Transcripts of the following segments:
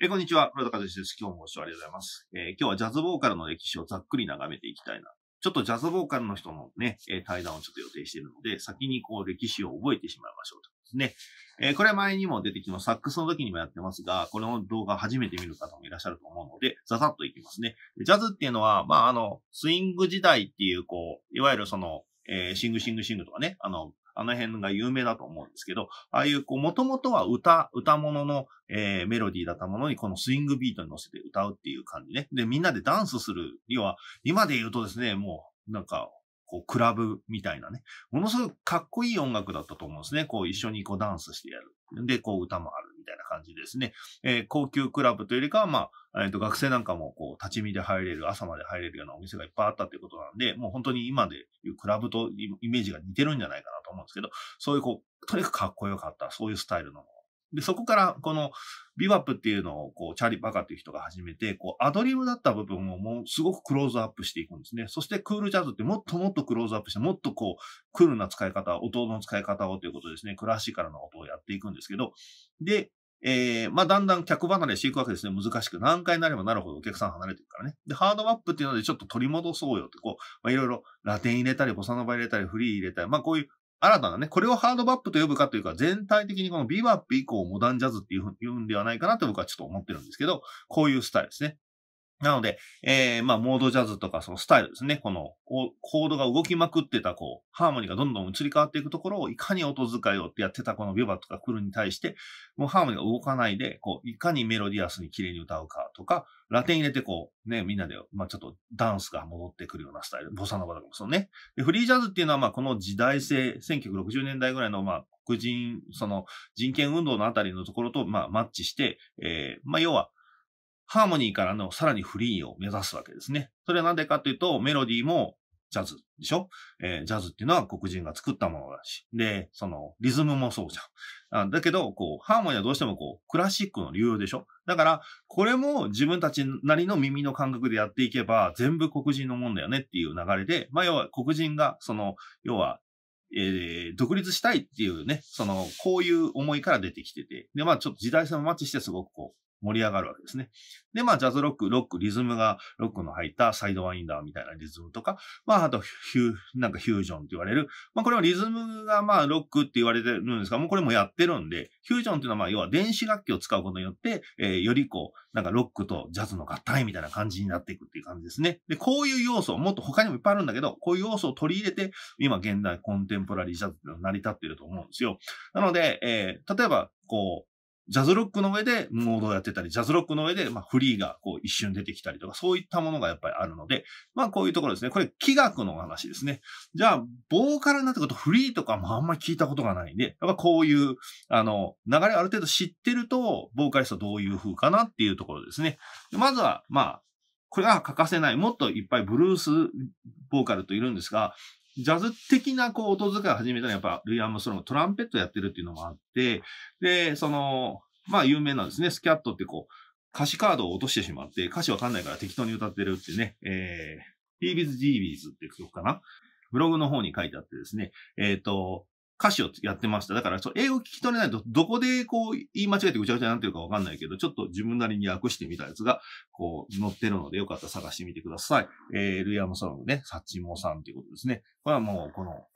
えー、こんにちは。黒田和志です。今日もご視聴ありがとうございます。えー、今日はジャズボーカルの歴史をざっくり眺めていきたいな。ちょっとジャズボーカルの人のね、えー、対談をちょっと予定しているので、先にこう歴史を覚えてしまいましょうとですね。えこれは前にも出てきます。サックスの時にもやってますが、この動画初めて見る方もいらっしゃると思うので、ざざっといきますね。ジャズっていうのは、まあ、あの、スイング時代っていう、こう、いわゆるその、えー、シングシングシングとかね、あの、あの辺が有名だと思うんですけど、ああいう、こう、もともとは歌、歌物の、えー、メロディーだったものに、このスイングビートに乗せて歌うっていう感じね。で、みんなでダンスする。要は、今で言うとですね、もう、なんか、こう、クラブみたいなね。ものすごくかっこいい音楽だったと思うんですね。こう、一緒にこう、ダンスしてやる。で、こう、歌もあるみたいな感じですね。えー、高級クラブというよりかは、まあ、えっ、ー、と、学生なんかも、こう、立ち見で入れる、朝まで入れるようなお店がいっぱいあったということなんで、もう本当に今でいうクラブとイメージが似てるんじゃないかな思うんですけど、そういうこう、とにかくかっこよかった、そういうスタイルので、そこから、この、ビバップっていうのを、こう、チャーリー・バカっていう人が始めて、こう、アドリブだった部分をもうすごくクローズアップしていくんですね。そして、クールジャズってもっともっとクローズアップして、もっとこう、クールな使い方、音の使い方をということですね、クラシカルな音をやっていくんですけど、で、えー、まあ、だんだん客離れしていくわけですね。難しく。何回になればなるほどお客さん離れていくからね。で、ハードマップっていうのでちょっと取り戻そうよって、こう、まあ、いろいろラテン入れたり、ボサノバ入れたり、フリー入れたり、まあ、こういう新たなね、これをハードバップと呼ぶかというか、全体的にこのビバップ以降モダンジャズっていうんではないかなと僕はちょっと思ってるんですけど、こういうスタイルですね。なので、えー、まあ、モードジャズとか、そのスタイルですね。この、コードが動きまくってた、こう、ハーモニーがどんどん移り変わっていくところを、いかに音遣いをやってたこのビョバとかクルに対して、もうハーモニーが動かないで、こう、いかにメロディアスに綺麗に歌うかとか、ラテン入れてこう、ね、みんなで、まあ、ちょっとダンスが戻ってくるようなスタイル。ボサノバとかもそうね。で、フリージャズっていうのは、まあ、この時代性、1960年代ぐらいの、まあ、黒人、その、人権運動のあたりのところと、まあ、マッチして、えー、まあ、要は、ハーモニーからのさらにフリーを目指すわけですね。それはなんでかというと、メロディーもジャズでしょ、えー、ジャズっていうのは黒人が作ったものだし。で、その、リズムもそうじゃん。だけど、こう、ハーモニーはどうしてもこう、クラシックの流用でしょだから、これも自分たちなりの耳の感覚でやっていけば、全部黒人のもんだよねっていう流れで、まあ、要は黒人が、その、要は、えー、独立したいっていうね、その、こういう思いから出てきてて、で、まあ、ちょっと時代性もマッチして、すごくこう、盛り上がるわけですね。で、まあ、ジャズロック、ロック、リズムが、ロックの入ったサイドワインダーみたいなリズムとか、まあ、あと、ヒュー、なんかヒュージョンって言われる。まあ、これはリズムが、まあ、ロックって言われてるんですが、もうこれもやってるんで、ヒュージョンっていうのは、まあ、要は電子楽器を使うことによって、えー、よりこう、なんかロックとジャズの合体みたいな感じになっていくっていう感じですね。で、こういう要素、もっと他にもいっぱいあるんだけど、こういう要素を取り入れて、今、現代コンテンポラリージャズっていうのは成り立っていると思うんですよ。なので、えー、例えば、こう、ジャズロックの上でモードをやってたり、ジャズロックの上で、まフリーがこう一瞬出てきたりとか、そういったものがやっぱりあるので、まあこういうところですね。これ、器楽の話ですね。じゃあ、ボーカルになってくるとフリーとかもあんまり聞いたことがないんで、やっぱこういう、あの、流れある程度知ってると、ボーカリストどういう風かなっていうところですね。まずは、まあ、これが欠かせない。もっといっぱいブルースボーカルといるんですが、ジャズ的なこう音遣いを始めたのはやっぱルイ・アームストロングトランペットやってるっていうのもあって、で、その、まあ有名なんですね、スキャットってこう、歌詞カードを落としてしまって、歌詞わかんないから適当に歌ってるってね、えー、ビービーズ・ジービーズって曲かな。ブログの方に書いてあってですね、えっ、ー、と、歌詞をやってました。だから、英語聞き取れないと、どこでこう、言い間違えてぐちゃぐちゃになってるかわかんないけど、ちょっと自分なりに訳してみたやつが、こう、載ってるので、よかったら探してみてください。えー、ルイアムソロのね、サチモさんということですね。これはもう、この、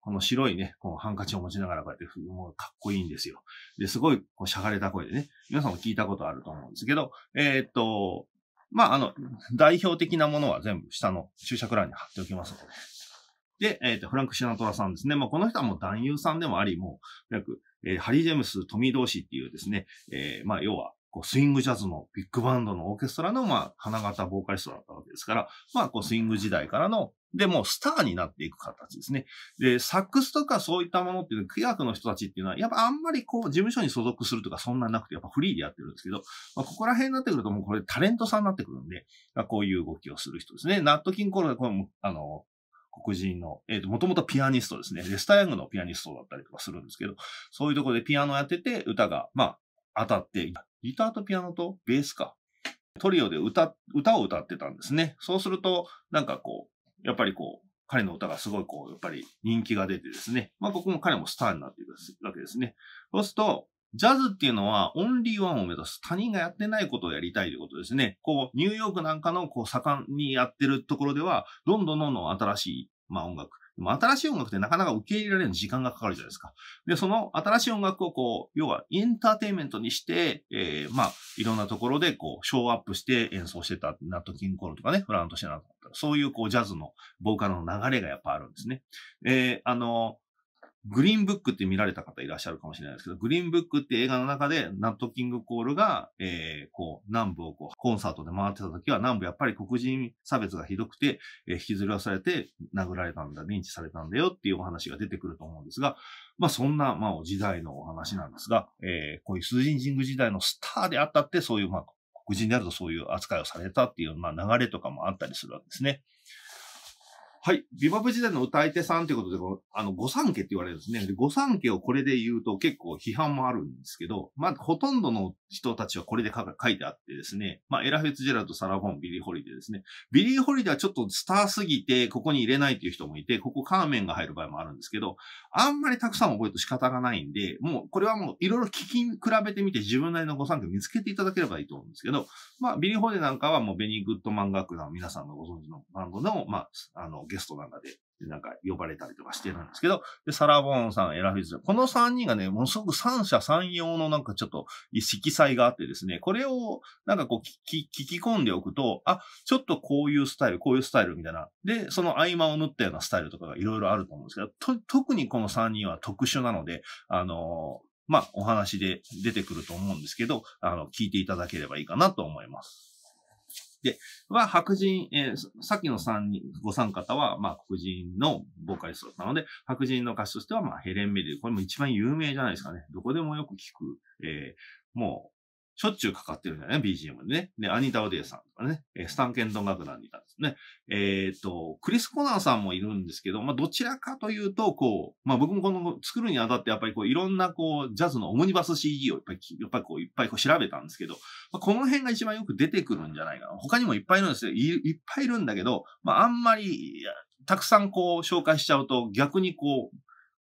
この白いね、このハンカチを持ちながらこうやって、もうかっこいいんですよ。で、すごい、こう、しゃがれた声でね、皆さんも聞いたことあると思うんですけど、えー、っと、まあ、あの、代表的なものは全部下の注釈欄に貼っておきますので、で、えっ、ー、と、フランク・シナトラさんですね。まあ、この人はもう男優さんでもあり、もう、約、えー、ハリー・ジェームス・トミー・同士っていうですね、えー、まあ、要は、こう、スイングジャズのビッグバンドのオーケストラの、まあ、花形ボーカリストだったわけですから、まあ、こう、スイング時代からの、で、もうスターになっていく形ですね。で、サックスとかそういったものっていうのは、クヤの人たちっていうのは、やっぱあんまりこう、事務所に所属するとかそんななくて、やっぱフリーでやってるんですけど、まあ、ここら辺になってくるともうこれタレントさんになってくるんで、まあ、こういう動きをする人ですね。ナットキンコールで、これも、あの、黒人の、えっ、ー、と、もともとピアニストですね。レスタヤングのピアニストだったりとかするんですけど、そういうとこでピアノやってて、歌が、まあ、当たって、ギターとピアノとベースか。トリオで歌、歌を歌ってたんですね。そうすると、なんかこう、やっぱりこう、彼の歌がすごいこう、やっぱり人気が出てですね。まあ、ここも彼もスターになっていくわけですね。そうすると、ジャズっていうのはオンリーワンを目指す。他人がやってないことをやりたいということですね。こう、ニューヨークなんかのこう盛んにやってるところでは、どんどんどんどん新しい、まあ音楽。新しい音楽ってなかなか受け入れられる時間がかかるじゃないですか。で、その新しい音楽をこう、要はエンターテインメントにして、えー、まあ、いろんなところでこう、ショーアップして演奏してた、ナットキンコールとかね、フラントシェナとか、そういうこう、ジャズのボーカルの流れがやっぱあるんですね。えー、あの、グリーンブックって見られた方いらっしゃるかもしれないですけど、グリーンブックって映画の中で、ナットキングコールが、えー、こう、南部をこう、コンサートで回ってた時は、南部やっぱり黒人差別がひどくて、えー、引きずり出されて、殴られたんだ、認知されたんだよっていうお話が出てくると思うんですが、まあそんな、まあ時代のお話なんですが、えー、こういうスージンジング時代のスターであったって、そういう、まあ、黒人であるとそういう扱いをされたっていう、まあ流れとかもあったりするわけですね。はい。ビバブ時代の歌い手さんということで、あの、御三家って言われるんですね。で、御三家をこれで言うと結構批判もあるんですけど、まあ、ほとんどの人たちはこれで書いてあってですね、まあ、エラ・フェツジェラとサラ・ォン、ビリー・ホリデーですね。ビリー・ホリデーはちょっとスターすぎて、ここに入れないっていう人もいて、ここカーメンが入る場合もあるんですけど、あんまりたくさん覚えると仕方がないんで、もう、これはもういろいろ聞き比べてみて自分なりの御三家を見つけていただければいいと思うんですけど、まあ、ビリー・ホリデーなんかはもうベニー・グッドマン学団、皆さんがご存知のバンドの、まあ、あの、ストなんかで、なんか呼ばれたりとかしてるんですけど、で、サラボーンさん、エラフィズ、この3人がね、ものすごく三者三様のなんかちょっと色彩があってですね、これをなんかこう聞き、聞き込んでおくと、あ、ちょっとこういうスタイル、こういうスタイルみたいな、で、その合間を縫ったようなスタイルとかがいろいろあると思うんですけど、と、特にこの3人は特殊なので、あのー、まあ、お話で出てくると思うんですけど、あの、聞いていただければいいかなと思います。で、は白人、えー、さっきの三人、ご参方は、まあ、黒人のボーカリストなので、白人の歌手としては、まあ、ヘレン・メリル。これも一番有名じゃないですかね。どこでもよく聞く、えー、もしょっちゅうかかってるんだよね、BGM でね。で、アニタ・オディエさんとかね、スタン・ケンドン楽団にいたんですね。えっ、ー、と、クリス・コナンさんもいるんですけど、まあ、どちらかというと、こう、まあ、僕もこの作るにあたって、やっぱりこう、いろんなこう、ジャズのオムニバス CD をやっぱり、やっぱりこう、いっぱいこう調べたんですけど、まあ、この辺が一番よく出てくるんじゃないかな。他にもいっぱいいるんですよ。いいっぱいいるんだけど、まあ、あんまり、たくさんこう紹介しちゃうと逆にこう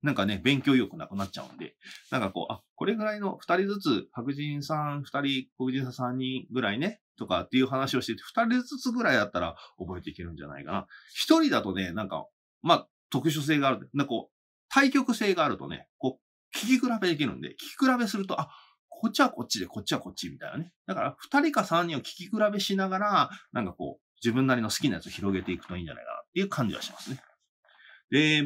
なんかね、勉強意欲なくなっちゃうんで、なんかこう、あ、これぐらいの2人ずつ、白人さん2人、黒人さん3人ぐらいね、とかっていう話をしてて、2人ずつぐらいだったら覚えていけるんじゃないかな。1人だとね、なんか、まあ、特殊性がある。なんかこう、対極性があるとね、こう、聞き比べできるんで、聞き比べすると、あ、こっちはこっちで、こっちはこっちみたいなね。だから、2人か3人を聞き比べしながら、なんかこう、自分なりの好きなやつを広げていくといいんじゃないかなっていう感じはしますね。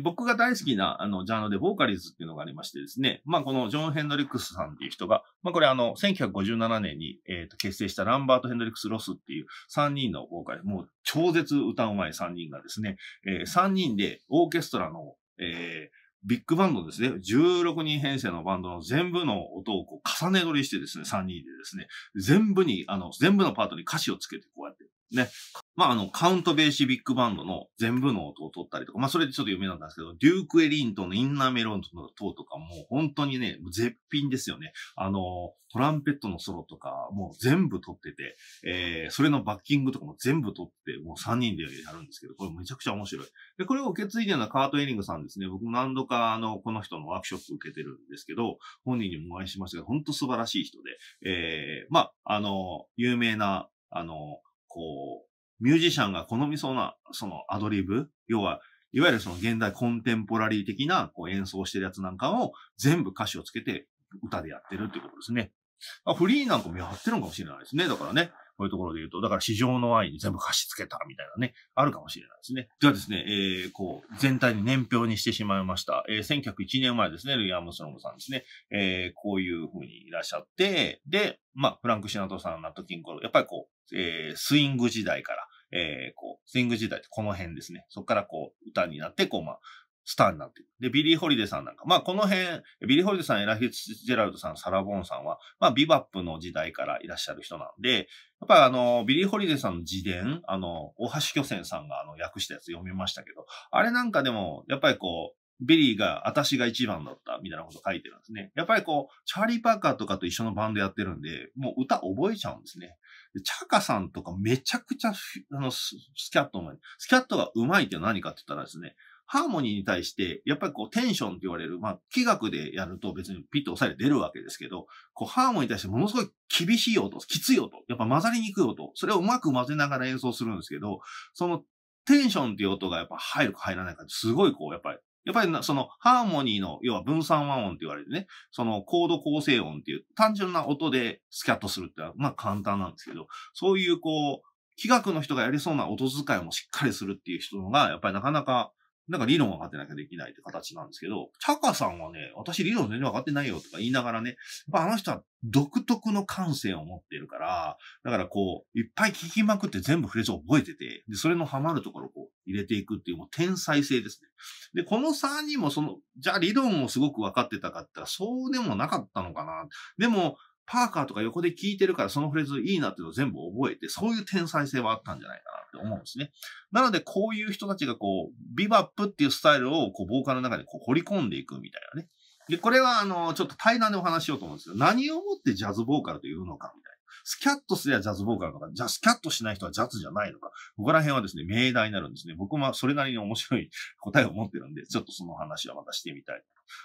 僕が大好きな、あの、ジャンルで、ボーカリズっていうのがありましてですね、まあ、このジョン・ヘンドリックスさんっていう人が、まあ、これあの、1957年に、えー、と結成したランバート・ヘンドリックス・ロスっていう3人のボーカリもう超絶歌うまい3人がですね、えー、3人でオーケストラの、えー、ビッグバンドですね、16人編成のバンドの全部の音をこう重ね撮りしてですね、3人でですね、全部に、あの、全部のパートに歌詞をつけてこうやってね、まあ、あの、カウントベーシビックバンドの全部の音を取ったりとか、まあ、それでちょっと有名なんですけど、デューク・エリントンのインナーメロンの塔とかもう本当にね、絶品ですよね。あの、トランペットのソロとかもう全部取ってて、えー、それのバッキングとかも全部取って、もう3人でやるんですけど、これめちゃくちゃ面白い。で、これを受け継いでるのはカート・エリングさんですね。僕も何度かあの、この人のワークショップ受けてるんですけど、本人にもお会いしましたが、本当素晴らしい人で、えー、まあ、あの、有名な、あの、こう、ミュージシャンが好みそうな、そのアドリブ、要は、いわゆるその現代コンテンポラリー的なこう演奏してるやつなんかを全部歌詞をつけて歌でやってるってことですね。あ、フリーなんかもやってるのかもしれないですね。だからね、こういうところで言うと、だから市場の愛に全部歌詞つけたみたいなね、あるかもしれないですね。ではですね、えー、こう、全体に年表にしてしまいました。えー、1901年前ですね、ルイ・アームストロングさんですね、えー、こういう風にいらっしゃって、で、まあ、フランク・シナトさん、ナット・キンコロ、やっぱりこう、えー、スイング時代から、えー、こう、スイング時代ってこの辺ですね。そこからこう、歌になって、こう、まあ、スターになっていく。で、ビリー・ホリデーさんなんか、まあこの辺、ビリー・ホリデーさん、エラ・フィッツジェラルドさん、サラ・ボーンさんは、まあビバップの時代からいらっしゃる人なんで、やっぱりあの、ビリー・ホリデーさんの自伝、あの、大橋巨泉さんがあの、訳したやつ読みましたけど、あれなんかでも、やっぱりこう、ベリーが、私が一番だった、みたいなこと書いてるんですね。やっぱりこう、チャーリー・パーカーとかと一緒のバンドやってるんで、もう歌覚えちゃうんですね。チャカさんとかめちゃくちゃ、あの、スキャットも、スキャットが上手いって何かって言ったらですね、ハーモニーに対して、やっぱりこうテンションって言われる、まあ、気学でやると別にピッと押さえて出るわけですけど、こうハーモニーに対してものすごい厳しい音、きつい音、やっぱ混ざりにくい音、それをうまく混ぜながら演奏するんですけど、そのテンションっていう音がやっぱ入るか入らないかすごいこう、やっぱりやっぱりそのハーモニーの、要は分散和音って言われるね、そのコード構成音っていう単純な音でスキャットするってのは、まあ簡単なんですけど、そういうこう、気学の人がやりそうな音遣いもしっかりするっていう人が、やっぱりなかなか、なんか理論分かってなきゃできないって形なんですけど、チャカさんはね、私理論全然分かってないよとか言いながらね、やっぱあの人は独特の感性を持ってるから、だからこう、いっぱい聞きまくって全部フレーズを覚えてて、で、それのハマるところをこう、入れていくっていう、もう天才性ですね。で、この3人もその、じゃあ理論をすごく分かってたかったら、そうでもなかったのかな。でも、パーカーとか横で聞いてるからそのフレーズいいなっていうのを全部覚えて、そういう天才性はあったんじゃないかなって思うんですね。なので、こういう人たちがこう、ビバップっていうスタイルをこう、ボーカルの中にこう、掘り込んでいくみたいなね。で、これはあの、ちょっと対談でお話しようと思うんですけど、何をもってジャズボーカルというのかみたいな。スキャットすればジャズボーカルとか、じゃあスキャットしない人はジャズじゃないのか。ここら辺はですね、命題になるんですね。僕もそれなりに面白い答えを持ってるんで、ちょっとその話はまたしてみたい。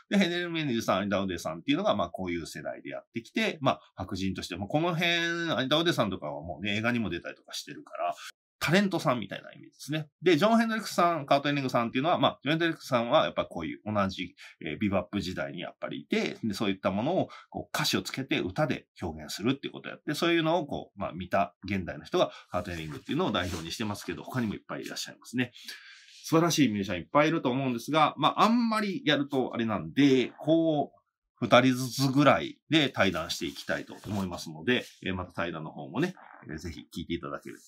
で、ヘネル・メンデさん、アニダウデさんっていうのが、まあ、こういう世代でやってきて、まあ、白人として、もこの辺、アニダウデさんとかはもうね、映画にも出たりとかしてるから、タレントさんみたいなイメージですね。で、ジョン・ヘンドリックスさん、カート・エニングさんっていうのは、まあ、ジョン・ヘンドリックスさんはやっぱこういう同じ、えー、ビバップ時代にやっぱりいて、でそういったものをこう歌詞をつけて歌で表現するっていうことをやって、そういうのをこう、まあ、見た現代の人がカート・エニングっていうのを代表にしてますけど、他にもいっぱいいらっしゃいますね。素晴らしいミュージシャンいっぱいいると思うんですが、まあ、あんまりやるとあれなんで、こう、二人ずつぐらいで対談していきたいと思いますので、えー、また対談の方もね、えー、ぜひ聞いていただける。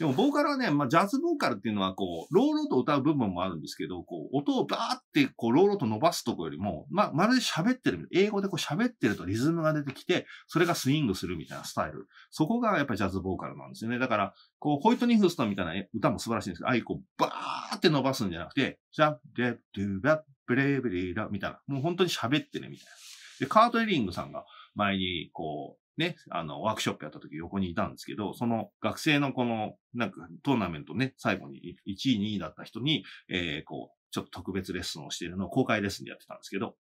でも、ボーカルはね、まあ、ジャズボーカルっていうのは、こう、ローローと歌う部分もあるんですけど、こう、音をバーって、こう、ローローと伸ばすとこよりも、まあ、まるで喋ってる、英語でこう喋ってるとリズムが出てきて、それがスイングするみたいなスタイル。そこがやっぱりジャズボーカルなんですよね。だから、こう、ホイトニフストンみたいな歌も素晴らしいんですけど、ああいうこう、バーって伸ばすんじゃなくて、ジャッ、デッ、ドゥ、バッ、ブレーブリーラ、みたいな。もう本当に喋ってるみたいな。で、カート・エリングさんが前に、こう、ね、あの、ワークショップやった時横にいたんですけど、その学生のこの、なんかトーナメントね、最後に1位、2位だった人に、えー、こう、ちょっと特別レッスンをしているのを公開レッスンでやってたんですけど、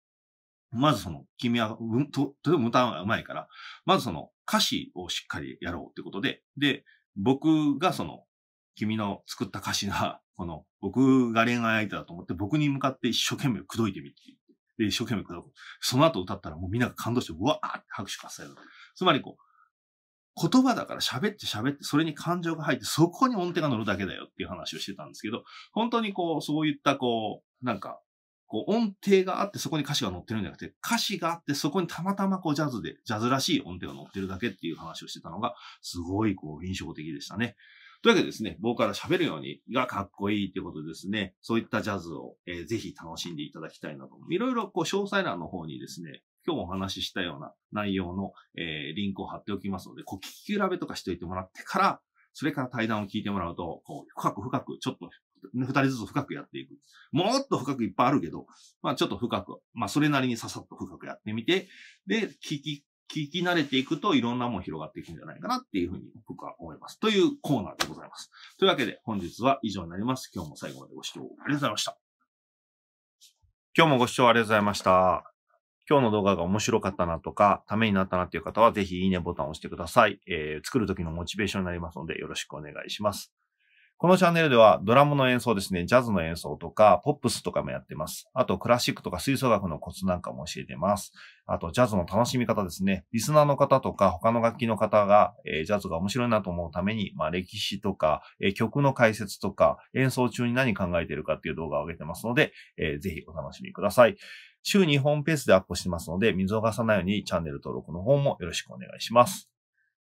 まずその、君は、うん、と、とても歌が上手いから、まずその歌詞をしっかりやろうってことで、で、僕がその、君の作った歌詞が、この、僕が恋愛相手だと思って、僕に向かって一生懸命口説いてみてで、一生懸命歌う。その後歌ったらもうみんなが感動して、うわーって拍手喝采だ。つまりこう、言葉だから喋って喋って、それに感情が入って、そこに音程が乗るだけだよっていう話をしてたんですけど、本当にこう、そういったこう、なんか、こう音程があってそこに歌詞が載ってるんじゃなくて、歌詞があってそこにたまたまこうジャズで、ジャズらしい音程が載ってるだけっていう話をしてたのが、すごいこう印象的でしたね。というわけでですね、ボーカル喋るようにがかっこいいということでですね、そういったジャズを、えー、ぜひ楽しんでいただきたいなと。いろいろこう詳細欄の方にですね、今日お話ししたような内容の、えー、リンクを貼っておきますので、こう聞き比べとかしておいてもらってから、それから対談を聞いてもらうと、こう深く深く、ちょっと二人ずつ深くやっていく。もっと深くいっぱいあるけど、まあちょっと深く、まあそれなりにささっと深くやってみて、で、聞き聞き慣れていくといろんなもん広がっていくんじゃないかなっていうふうに僕は思います。というコーナーでございます。というわけで本日は以上になります。今日も最後までご視聴ありがとうございました。今日もご視聴ありがとうございました。今日の動画が面白かったなとか、ためになったなっていう方は、ぜひいいねボタンを押してください。えー、作る時のモチベーションになりますので、よろしくお願いします。このチャンネルではドラムの演奏ですね、ジャズの演奏とか、ポップスとかもやってます。あと、クラシックとか吹奏楽のコツなんかも教えてます。あと、ジャズの楽しみ方ですね。リスナーの方とか、他の楽器の方が、えー、ジャズが面白いなと思うために、まあ、歴史とか、えー、曲の解説とか、演奏中に何考えてるかっていう動画を上げてますので、えー、ぜひお楽しみください。週2本ペースでアップしてますので、見逃さないようにチャンネル登録の方もよろしくお願いします。